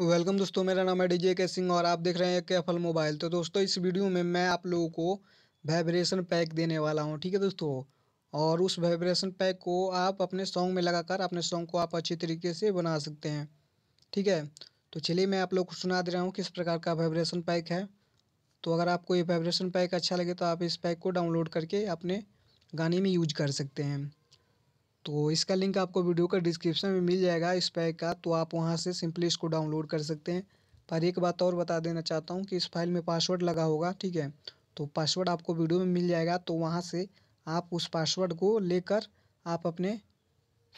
welcome दोस्तों मेरा नाम है डीजे के सिंह और आप देख रहे हैं कैफल मोबाइल तो दोस्तों इस वीडियो में मैं आप लोगों को वाइब्रेशन पैक देने वाला हूं ठीक है दोस्तों और उस वाइब्रेशन पैक को आप अपने सॉन्ग में लगाकर अपने सॉन्ग को आप अच्छी तरीके से बना सकते हैं ठीक है तो चलिए मैं आप लोग को सुना दे रहा हूँ किस प्रकार का वाइब्रेशन पैक है तो अगर आपको ये वाइब्रेशन पैक अच्छा लगे तो आप इस पैक को डाउनलोड करके अपने गाने में यूज कर सकते हैं तो इसका लिंक आपको वीडियो का डिस्क्रिप्शन में मिल जाएगा इस पैक का तो आप वहाँ से सिंपली इसको डाउनलोड कर सकते हैं पर एक बात और बता देना चाहता हूँ कि इस फाइल में पासवर्ड लगा होगा ठीक है तो पासवर्ड आपको वीडियो में मिल जाएगा तो वहाँ से आप उस पासवर्ड को लेकर आप अपने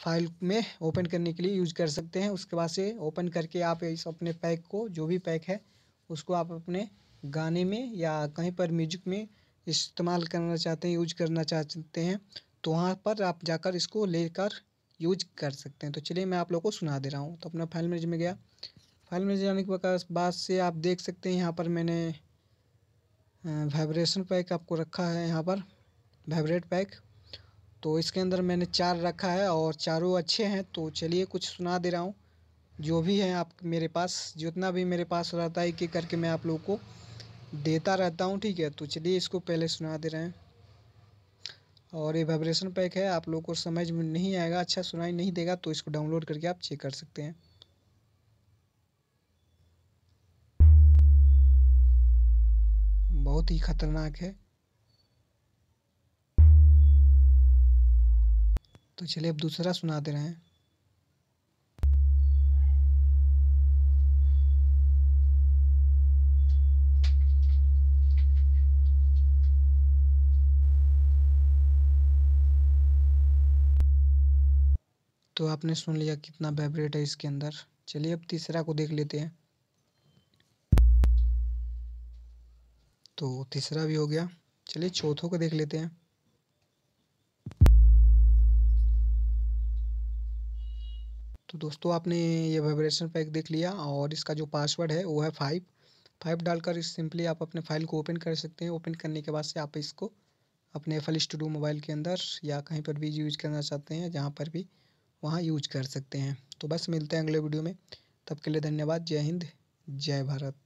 फाइल में ओपन करने के लिए यूज कर सकते हैं उसके बाद से ओपन करके आप इस अपने पैक को जो भी पैक है उसको आप अपने गाने में या कहीं पर म्यूजिक में इस्तेमाल करना चाहते हैं यूज करना चाहते हैं तो वहाँ पर आप जाकर इसको लेकर यूज कर सकते हैं तो चलिए मैं आप लोगों को सुना दे रहा हूँ तो अपना फाइल मैनेज में गया फाइल मैनेज जाने के बाद से आप देख सकते हैं यहाँ पर मैंने वाइब्रेशन पैक आपको रखा है यहाँ पर वाइब्रेट पैक तो इसके अंदर मैंने चार रखा है और चारों अच्छे हैं तो चलिए कुछ सुना दे रहा हूँ जो भी है आप मेरे पास जितना भी मेरे पास रहता है एक एक करके मैं आप लोग को देता रहता हूँ ठीक है तो चलिए इसको पहले सुना दे रहे हैं और ये वाइब्रेशन पैक है आप लोग को समझ में नहीं आएगा अच्छा सुनाई नहीं देगा तो इसको डाउनलोड करके आप चेक कर सकते हैं बहुत ही खतरनाक है तो चलिए अब दूसरा सुना दे रहे हैं तो आपने सुन लिया कितना वाइब्रेट है इसके अंदर चलिए अब तीसरा को देख लेते हैं तो तीसरा भी हो गया चलिए चौथों को देख लेते हैं तो दोस्तों आपने ये वाइब्रेशन पैक देख लिया और इसका जो पासवर्ड है वो है फाइव फाइव डालकर सिंपली आप अपने फाइल को ओपन कर सकते हैं ओपन करने के बाद से आप इसको अपने एफ एल स्टूडियो मोबाइल के अंदर या कहीं पर भी यूज करना चाहते हैं जहाँ पर भी वहाँ यूज कर सकते हैं तो बस मिलते हैं अगले वीडियो में तब के लिए धन्यवाद जय हिंद जय भारत